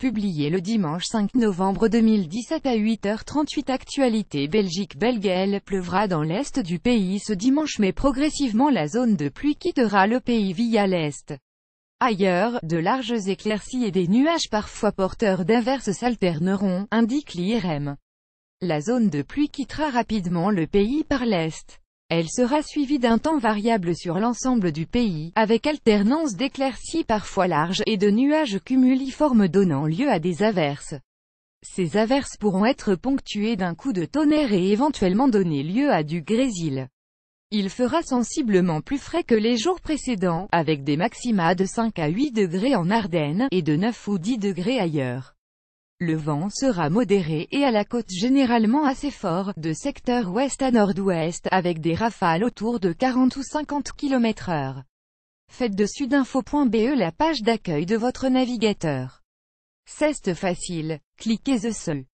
Publié le dimanche 5 novembre 2017 à 8h38 Actualité Belgique Elle pleuvra dans l'est du pays ce dimanche mais progressivement la zone de pluie quittera le pays via l'est. Ailleurs, de larges éclaircies et des nuages parfois porteurs d'inverses s'alterneront, indique l'IRM. La zone de pluie quittera rapidement le pays par l'est. Elle sera suivie d'un temps variable sur l'ensemble du pays, avec alternance d'éclaircies parfois larges, et de nuages cumuliformes donnant lieu à des averses. Ces averses pourront être ponctuées d'un coup de tonnerre et éventuellement donner lieu à du grésil. Il fera sensiblement plus frais que les jours précédents, avec des maxima de 5 à 8 degrés en Ardennes, et de 9 ou 10 degrés ailleurs. Le vent sera modéré et à la côte généralement assez fort, de secteur ouest à nord-ouest, avec des rafales autour de 40 ou 50 km h Faites de sudinfo.be la page d'accueil de votre navigateur. C'est facile. Cliquez The Seul.